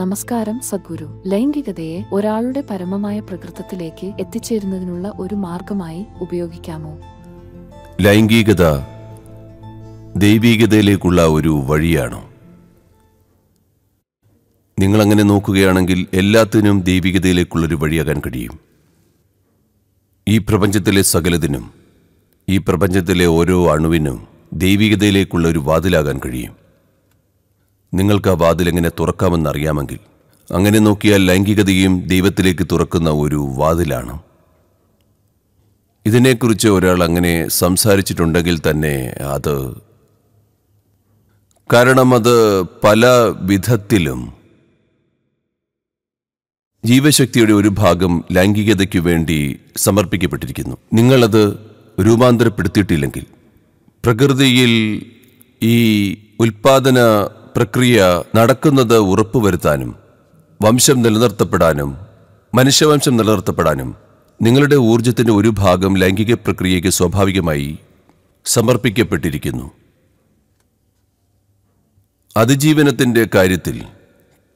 നമസ്കാരം സദ്ഗുരു ലൈംഗികതയെ ഒരാളുടെ പരമമായ പ്രകൃതത്തിലേക്ക് എത്തിച്ചേരുന്നതിനുള്ള ഒരു മാർഗമായി ഉപയോഗിക്കാമോ ലൈംഗികത ദൈവീകതയിലേക്കുള്ള ഒരു വഴിയാണ് നിങ്ങൾ അങ്ങനെ നോക്കുകയാണെങ്കിൽ എല്ലാത്തിനും ദൈവികതയിലേക്കുള്ളൊരു വഴിയാകാൻ കഴിയും ഈ പ്രപഞ്ചത്തിലെ സകലതിനും ഈ പ്രപഞ്ചത്തിലെ ഓരോ അണുവിനും ദൈവികതയിലേക്കുള്ള ഒരു വാതിലാകാൻ കഴിയും നിങ്ങൾക്ക് ആ വാതിലെങ്ങനെ തുറക്കാമെന്നറിയാമെങ്കിൽ അങ്ങനെ നോക്കിയാൽ ലൈംഗികതയും ദൈവത്തിലേക്ക് തുറക്കുന്ന ഒരു വാതിലാണ് ഇതിനെക്കുറിച്ച് ഒരാൾ അങ്ങനെ സംസാരിച്ചിട്ടുണ്ടെങ്കിൽ തന്നെ അത് കാരണം അത് പല വിധത്തിലും ജീവശക്തിയുടെ ഒരു ഭാഗം ലൈംഗികതയ്ക്കു വേണ്ടി സമർപ്പിക്കപ്പെട്ടിരിക്കുന്നു നിങ്ങളത് രൂപാന്തരപ്പെടുത്തിയിട്ടില്ലെങ്കിൽ പ്രകൃതിയിൽ ഈ ഉൽപാദന പ്രക്രിയ നടക്കുന്നത് ഉറപ്പുവരുത്താനും വംശം നിലനിർത്തപ്പെടാനും മനുഷ്യവംശം നിലനിർത്തപ്പെടാനും നിങ്ങളുടെ ഊർജത്തിൻ്റെ ഒരു ഭാഗം ലൈംഗിക പ്രക്രിയയ്ക്ക് സ്വാഭാവികമായി സമർപ്പിക്കപ്പെട്ടിരിക്കുന്നു അതിജീവനത്തിൻ്റെ കാര്യത്തിൽ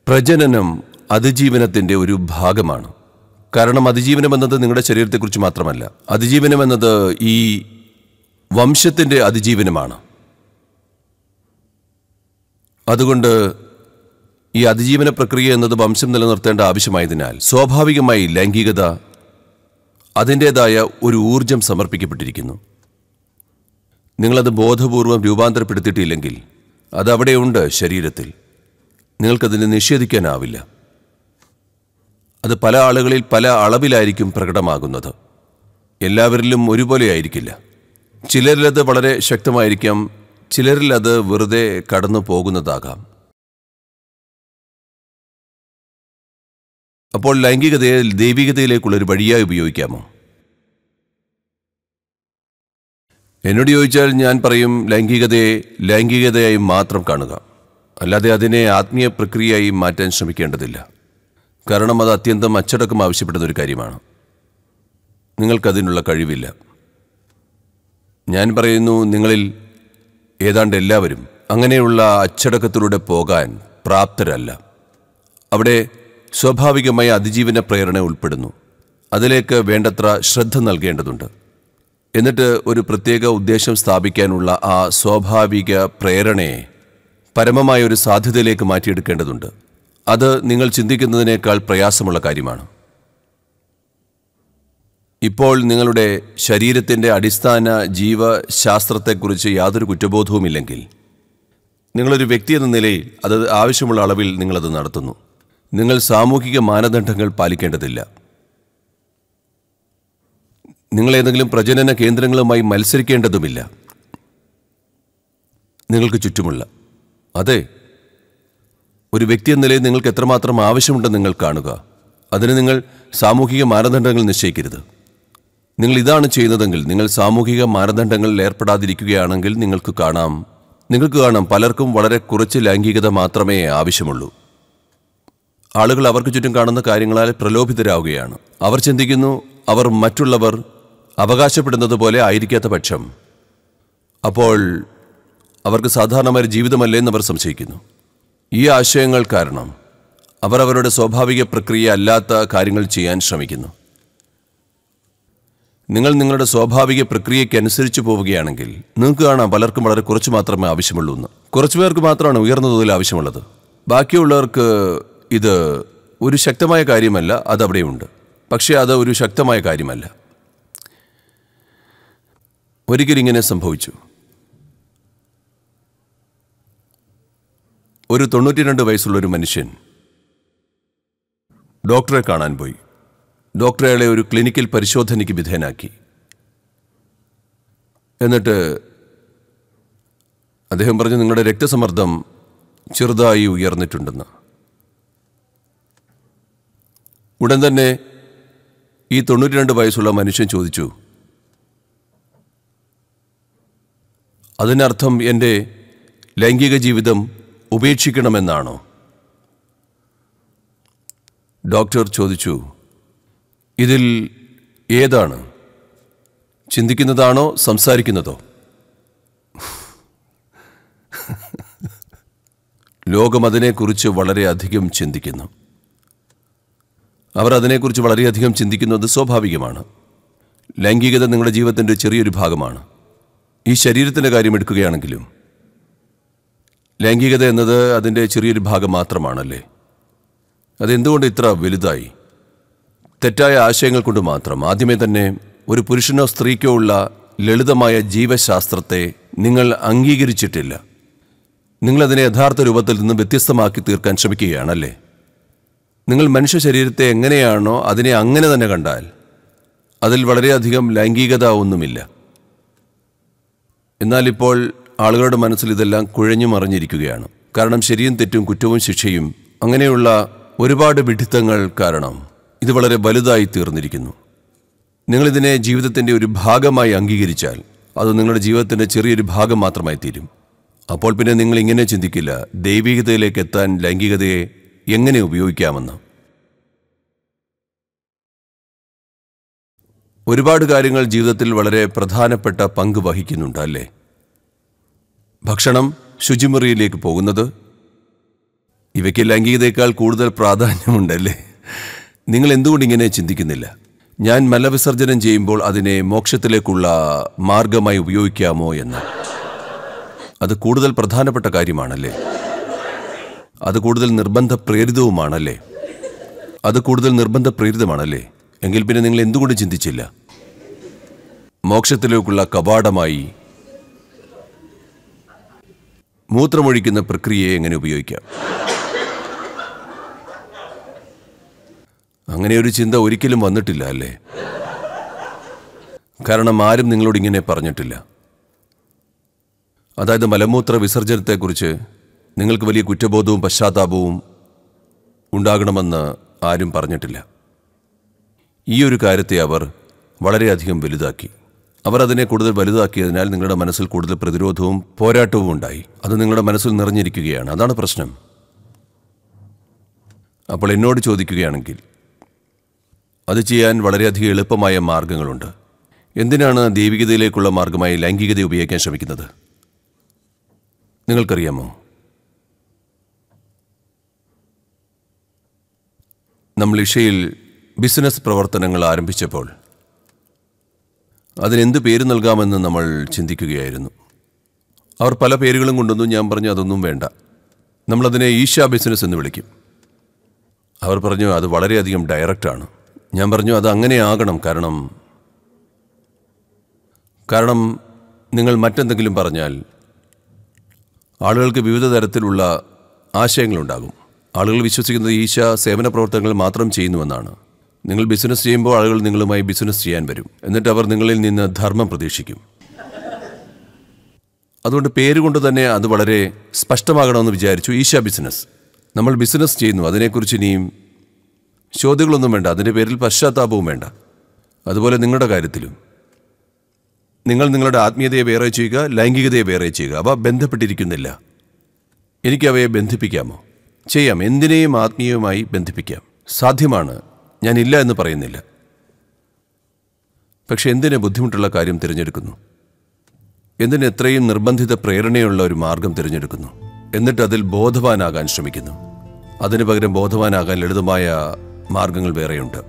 പ്രജനനം അതിജീവനത്തിൻ്റെ ഒരു ഭാഗമാണ് കാരണം അതിജീവനം എന്നത് നിങ്ങളുടെ ശരീരത്തെക്കുറിച്ച് മാത്രമല്ല അതിജീവനം എന്നത് ഈ വംശത്തിൻ്റെ അതിജീവനമാണ് അതുകൊണ്ട് ഈ അതിജീവന പ്രക്രിയ എന്നത് വംശം നിലനിർത്തേണ്ട ആവശ്യമായതിനാൽ സ്വാഭാവികമായി ലൈംഗികത അതിൻ്റേതായ ഒരു ഊർജം സമർപ്പിക്കപ്പെട്ടിരിക്കുന്നു നിങ്ങളത് ബോധപൂർവം രൂപാന്തരപ്പെടുത്തിയിട്ടില്ലെങ്കിൽ അതവിടെയുണ്ട് ശരീരത്തിൽ നിങ്ങൾക്കതിനെ നിഷേധിക്കാനാവില്ല അത് പല ആളുകളിൽ പല അളവിലായിരിക്കും പ്രകടമാകുന്നത് എല്ലാവരിലും ഒരുപോലെ ആയിരിക്കില്ല ചിലരിലത് വളരെ ശക്തമായിരിക്കാം ചിലരിൽ അത് വെറുതെ കടന്നു പോകുന്നതാകാം അപ്പോൾ ലൈംഗികതയെ ദൈവികതയിലേക്കുള്ളൊരു വഴിയായി ഉപയോഗിക്കാമോ എന്നോട് ചോദിച്ചാൽ ഞാൻ പറയും ലൈംഗികതയെ ലൈംഗികതയായി മാത്രം കാണുക അല്ലാതെ അതിനെ ആത്മീയ പ്രക്രിയയായി മാറ്റാൻ ശ്രമിക്കേണ്ടതില്ല കാരണം അത് അത്യന്തം അച്ചടക്കം ആവശ്യപ്പെടുന്ന ഒരു കാര്യമാണ് നിങ്ങൾക്കതിനുള്ള കഴിവില്ല ഞാൻ പറയുന്നു നിങ്ങളിൽ ഏതാണ്ട് എല്ലാവരും അങ്ങനെയുള്ള അച്ചടക്കത്തിലൂടെ പോകാൻ പ്രാപ്തരല്ല അവിടെ സ്വാഭാവികമായ അതിജീവന പ്രേരണ ഉൾപ്പെടുന്നു അതിലേക്ക് വേണ്ടത്ര ശ്രദ്ധ നൽകേണ്ടതുണ്ട് എന്നിട്ട് ഒരു പ്രത്യേക ഉദ്ദേശം സ്ഥാപിക്കാനുള്ള ആ സ്വാഭാവിക പ്രേരണയെ പരമമായ ഒരു സാധ്യതയിലേക്ക് മാറ്റിയെടുക്കേണ്ടതുണ്ട് അത് നിങ്ങൾ ചിന്തിക്കുന്നതിനേക്കാൾ പ്രയാസമുള്ള കാര്യമാണ് ഇപ്പോൾ നിങ്ങളുടെ ശരീരത്തിൻ്റെ അടിസ്ഥാന ജീവശാസ്ത്രത്തെക്കുറിച്ച് യാതൊരു കുറ്റബോധവുമില്ലെങ്കിൽ നിങ്ങളൊരു വ്യക്തി എന്ന നിലയിൽ അത് ആവശ്യമുള്ള അളവിൽ നിങ്ങളത് നടത്തുന്നു നിങ്ങൾ സാമൂഹിക മാനദണ്ഡങ്ങൾ പാലിക്കേണ്ടതില്ല നിങ്ങൾ ഏതെങ്കിലും പ്രജനന കേന്ദ്രങ്ങളുമായി മത്സരിക്കേണ്ടതുമില്ല നിങ്ങൾക്ക് ചുറ്റുമുള്ള അതെ ഒരു വ്യക്തി എന്ന നിലയിൽ നിങ്ങൾക്ക് എത്രമാത്രം ആവശ്യമുണ്ടെന്ന് നിങ്ങൾ കാണുക അതിന് നിങ്ങൾ സാമൂഹിക മാനദണ്ഡങ്ങൾ നിശ്ചയിക്കരുത് നിങ്ങൾ ഇതാണ് ചെയ്യുന്നതെങ്കിൽ നിങ്ങൾ സാമൂഹിക മാനദണ്ഡങ്ങളിൽ ഏർപ്പെടാതിരിക്കുകയാണെങ്കിൽ നിങ്ങൾക്ക് കാണാം നിങ്ങൾക്ക് കാണാം പലർക്കും വളരെ കുറച്ച് ലൈംഗികത മാത്രമേ ആവശ്യമുള്ളൂ ആളുകൾ അവർക്ക് ചുറ്റും കാണുന്ന കാര്യങ്ങളാൽ പ്രലോഭിതരാകുകയാണ് അവർ ചിന്തിക്കുന്നു അവർ മറ്റുള്ളവർ അവകാശപ്പെടുന്നത് പോലെ ആയിരിക്കാത്ത പക്ഷം അപ്പോൾ അവർക്ക് സാധാരണമായ ജീവിതമല്ലേ അവർ സംശയിക്കുന്നു ഈ ആശയങ്ങൾ കാരണം അവർ അവരുടെ സ്വാഭാവിക പ്രക്രിയ അല്ലാത്ത കാര്യങ്ങൾ ചെയ്യാൻ ശ്രമിക്കുന്നു നിങ്ങൾ നിങ്ങളുടെ സ്വാഭാവിക പ്രക്രിയയ്ക്ക് അനുസരിച്ച് പോവുകയാണെങ്കിൽ നിങ്ങൾക്ക് കാണാം പലർക്കും വളരെ കുറച്ച് മാത്രമേ ആവശ്യമുള്ളൂ എന്ന് കുറച്ചു പേർക്ക് മാത്രമാണ് ഉയർന്ന തോതിൽ ആവശ്യമുള്ളത് ബാക്കിയുള്ളവർക്ക് ഇത് ഒരു ശക്തമായ കാര്യമല്ല അതവിടെയുണ്ട് പക്ഷേ അത് ഒരു ശക്തമായ കാര്യമല്ല ഒരിക്കലിങ്ങനെ ഇങ്ങനെ സംഭവിച്ചു ഒരു രണ്ട് വയസ്സുള്ളൊരു മനുഷ്യൻ ഡോക്ടറെ കാണാൻ പോയി ഡോക്ടർ അയാളെ ഒരു ക്ലിനിക്കിൽ പരിശോധനയ്ക്ക് വിധേയനാക്കി എന്നിട്ട് അദ്ദേഹം പറഞ്ഞു നിങ്ങളുടെ രക്തസമ്മർദ്ദം ചെറുതായി ഉയർന്നിട്ടുണ്ടെന്ന് ഉടൻ തന്നെ ഈ തൊണ്ണൂറ്റിരണ്ട് വയസ്സുള്ള മനുഷ്യൻ ചോദിച്ചു അതിനർത്ഥം എൻ്റെ ലൈംഗിക ജീവിതം ഉപേക്ഷിക്കണമെന്നാണോ ഡോക്ടർ ചോദിച്ചു ഇതിൽ ഏതാണ് ചിന്തിക്കുന്നതാണോ സംസാരിക്കുന്നതോ ലോകം അതിനെക്കുറിച്ച് വളരെയധികം ചിന്തിക്കുന്നു അവർ അതിനെക്കുറിച്ച് വളരെയധികം ചിന്തിക്കുന്നത് സ്വാഭാവികമാണ് ലൈംഗികത നിങ്ങളുടെ ജീവിതത്തിൻ്റെ ചെറിയൊരു ഭാഗമാണ് ഈ ശരീരത്തിൻ്റെ കാര്യം എടുക്കുകയാണെങ്കിലും ലൈംഗികത എന്നത് അതിൻ്റെ ചെറിയൊരു ഭാഗം മാത്രമാണല്ലേ അതെന്തുകൊണ്ട് ഇത്ര വലുതായി തെറ്റായ ആശയങ്ങൾ കൊണ്ട് മാത്രം ആദ്യമേ തന്നെ ഒരു പുരുഷനോ സ്ത്രീക്കോ ഉള്ള ലളിതമായ ജീവശാസ്ത്രത്തെ നിങ്ങൾ അംഗീകരിച്ചിട്ടില്ല നിങ്ങളതിനെ യഥാർത്ഥ രൂപത്തിൽ നിന്ന് വ്യത്യസ്തമാക്കി തീർക്കാൻ ശ്രമിക്കുകയാണല്ലേ നിങ്ങൾ മനുഷ്യ ശരീരത്തെ എങ്ങനെയാണോ അതിനെ അങ്ങനെ തന്നെ കണ്ടാൽ അതിൽ വളരെയധികം ലൈംഗികത ഒന്നുമില്ല എന്നാൽ ഇപ്പോൾ ആളുകളുടെ മനസ്സിൽ ഇതെല്ലാം കുഴഞ്ഞു മറിഞ്ഞിരിക്കുകയാണ് കാരണം ശരിയും തെറ്റും കുറ്റവും ശിക്ഷയും അങ്ങനെയുള്ള ഒരുപാട് വിഡിത്തങ്ങൾ കാരണം ഇത് വളരെ വലുതായി തീർന്നിരിക്കുന്നു നിങ്ങളിതിനെ ജീവിതത്തിൻ്റെ ഒരു ഭാഗമായി അംഗീകരിച്ചാൽ അത് നിങ്ങളുടെ ജീവിതത്തിൻ്റെ ചെറിയൊരു ഭാഗം മാത്രമായി തീരും അപ്പോൾ പിന്നെ നിങ്ങൾ ഇങ്ങനെ ചിന്തിക്കില്ല ദൈവികതയിലേക്ക് എത്താൻ ലൈംഗികതയെ എങ്ങനെ ഉപയോഗിക്കാമെന്ന് ഒരുപാട് കാര്യങ്ങൾ ജീവിതത്തിൽ വളരെ പ്രധാനപ്പെട്ട പങ്ക് വഹിക്കുന്നുണ്ട് അല്ലേ ഭക്ഷണം ശുചിമുറിയിലേക്ക് പോകുന്നത് ഇവയ്ക്ക് ലൈംഗികതയേക്കാൾ കൂടുതൽ പ്രാധാന്യമുണ്ടല്ലേ നിങ്ങൾ എന്തുകൊണ്ട് ഇങ്ങനെ ചിന്തിക്കുന്നില്ല ഞാൻ മലവിസർജനം ചെയ്യുമ്പോൾ അതിനെ മോക്ഷത്തിലേക്കുള്ള മാർഗമായി ഉപയോഗിക്കാമോ എന്ന് അത് കൂടുതൽ പ്രധാനപ്പെട്ട കാര്യമാണല്ലേ അത് കൂടുതൽ നിർബന്ധ പ്രേരിതവുമാണല്ലേ അത് കൂടുതൽ നിർബന്ധ പ്രേരിതമാണല്ലേ എങ്കിൽ പിന്നെ നിങ്ങൾ എന്തുകൊണ്ട് ചിന്തിച്ചില്ല മോക്ഷത്തിലേക്കുള്ള കവാടമായി മൂത്രമൊഴിക്കുന്ന പ്രക്രിയയെ എങ്ങനെ ഉപയോഗിക്കാം അങ്ങനെ ഒരു ചിന്ത ഒരിക്കലും വന്നിട്ടില്ല അല്ലേ കാരണം ആരും നിങ്ങളോട് ഇങ്ങനെ പറഞ്ഞിട്ടില്ല അതായത് മലമൂത്ര വിസർജനത്തെക്കുറിച്ച് നിങ്ങൾക്ക് വലിയ കുറ്റബോധവും പശ്ചാത്താപവും ഉണ്ടാകണമെന്ന് ആരും പറഞ്ഞിട്ടില്ല ഈ ഒരു കാര്യത്തെ അവർ വളരെയധികം വലുതാക്കി അവർ അതിനെ കൂടുതൽ വലുതാക്കിയതിനാൽ നിങ്ങളുടെ മനസ്സിൽ കൂടുതൽ പ്രതിരോധവും പോരാട്ടവും ഉണ്ടായി അത് നിങ്ങളുടെ മനസ്സിൽ നിറഞ്ഞിരിക്കുകയാണ് അതാണ് പ്രശ്നം അപ്പോൾ എന്നോട് ചോദിക്കുകയാണെങ്കിൽ അത് ചെയ്യാൻ വളരെയധികം എളുപ്പമായ മാർഗങ്ങളുണ്ട് എന്തിനാണ് ദൈവികതയിലേക്കുള്ള മാർഗമായി ലൈംഗികത ഉപയോഗിക്കാൻ ശ്രമിക്കുന്നത് നിങ്ങൾക്കറിയാമോ നമ്മൾ ഇഷയിൽ ബിസിനസ് പ്രവർത്തനങ്ങൾ ആരംഭിച്ചപ്പോൾ അതിനെന്ത് പേര് നൽകാമെന്ന് നമ്മൾ ചിന്തിക്കുകയായിരുന്നു അവർ പല പേരുകളും കൊണ്ടൊന്നു ഞാൻ പറഞ്ഞു അതൊന്നും വേണ്ട നമ്മളതിനെ ഈശ ബിസിനസ് എന്ന് വിളിക്കും അവർ പറഞ്ഞു അത് വളരെയധികം ഡയറക്റ്റാണ് ഞാൻ പറഞ്ഞു അത് അങ്ങനെയാകണം കാരണം കാരണം നിങ്ങൾ മറ്റെന്തെങ്കിലും പറഞ്ഞാൽ ആളുകൾക്ക് വിവിധ തരത്തിലുള്ള ആശയങ്ങളുണ്ടാകും ആളുകൾ വിശ്വസിക്കുന്നത് ഈശ സേവന പ്രവർത്തനങ്ങൾ മാത്രം ചെയ്യുന്നുവെന്നാണ് നിങ്ങൾ ബിസിനസ് ചെയ്യുമ്പോൾ ആളുകൾ നിങ്ങളുമായി ബിസിനസ് ചെയ്യാൻ വരും എന്നിട്ട് അവർ നിങ്ങളിൽ നിന്ന് ധർമ്മം പ്രതീക്ഷിക്കും അതുകൊണ്ട് പേരുകൊണ്ട് തന്നെ അത് വളരെ സ്പഷ്ടമാകണമെന്ന് വിചാരിച്ചു ഈശ ബിസിനസ് നമ്മൾ ബിസിനസ് ചെയ്യുന്നു അതിനെക്കുറിച്ച് ഇനിയും ചോദ്യങ്ങളൊന്നും വേണ്ട അതിൻ്റെ പേരിൽ പശ്ചാത്താപവും വേണ്ട അതുപോലെ നിങ്ങളുടെ കാര്യത്തിലും നിങ്ങൾ നിങ്ങളുടെ ആത്മീയതയെ വേറെ ചെയ്യുക ലൈംഗികതയെ വേറെ ചെയ്യുക അവ ബന്ധപ്പെട്ടിരിക്കുന്നില്ല എനിക്ക് അവയെ ബന്ധിപ്പിക്കാമോ ചെയ്യാം എന്തിനേയും ആത്മീയവുമായി ബന്ധിപ്പിക്കാം സാധ്യമാണ് ഞാനില്ല എന്ന് പറയുന്നില്ല പക്ഷെ എന്തിനെ ബുദ്ധിമുട്ടുള്ള കാര്യം തിരഞ്ഞെടുക്കുന്നു എന്തിന് എത്രയും നിർബന്ധിത പ്രേരണയുള്ള ഒരു മാർഗം തിരഞ്ഞെടുക്കുന്നു എന്നിട്ട് അതിൽ ബോധവാനാകാൻ ശ്രമിക്കുന്നു അതിനു പകരം ബോധവാനാകാൻ ലളിതമായ മാർഗങ്ങൾ വേറെയുണ്ട്